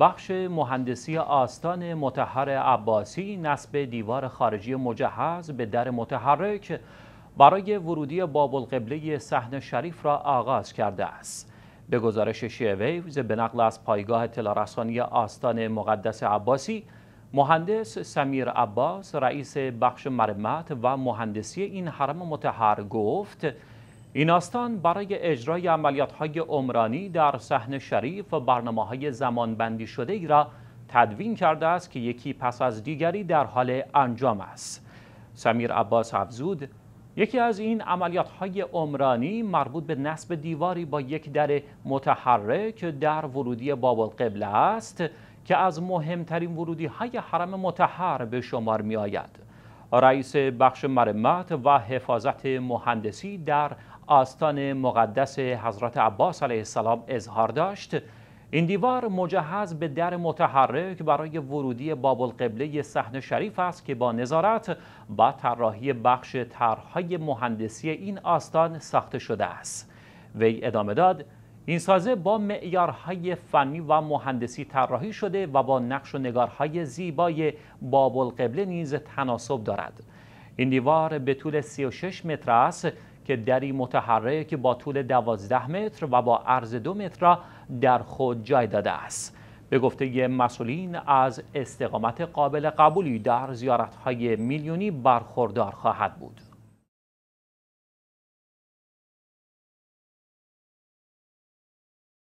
بخش مهندسی آستان متحر عباسی نصب دیوار خارجی مجهز به در متحرک برای ورودی باب القبله صحن شریف را آغاز کرده است. به گزارش شیویوز به نقل از پایگاه تلارسانی آستان مقدس عباسی مهندس سمیر عباس رئیس بخش مرمت و مهندسی این حرم متحر گفت این آستان برای اجرای های عمرانی در صحن شریف و زمان زمانبندی شده ای را تدوین کرده است که یکی پس از دیگری در حال انجام است. سمیر عباس افزود یکی از این های عمرانی مربوط به نصب دیواری با یک در متحرک در ورودی باب القبله است که از مهمترین ورودی های حرم متحر به شمار می آید. رئیس بخش مرمت و حفاظت مهندسی در آستان مقدس حضرت عباس علیه السلام اظهار داشت این دیوار مجهز به در متحرک برای ورودی باب القبله صحن شریف است که با نظارت با طراحی بخش طرحهای مهندسی این آستان ساخته شده است وی ادامه داد این سازه با معیارهای فنی و مهندسی طراحی شده و با نقش و نگارهای زیبای بابل قبله نیز تناسب دارد این دیوار به طول 36 متر است که دری متحرک با طول 12 متر و با عرض 2 متر در خود جای داده است به گفته مسئولین از استقامت قابل قبولی در زیارتهای میلیونی برخوردار خواهد بود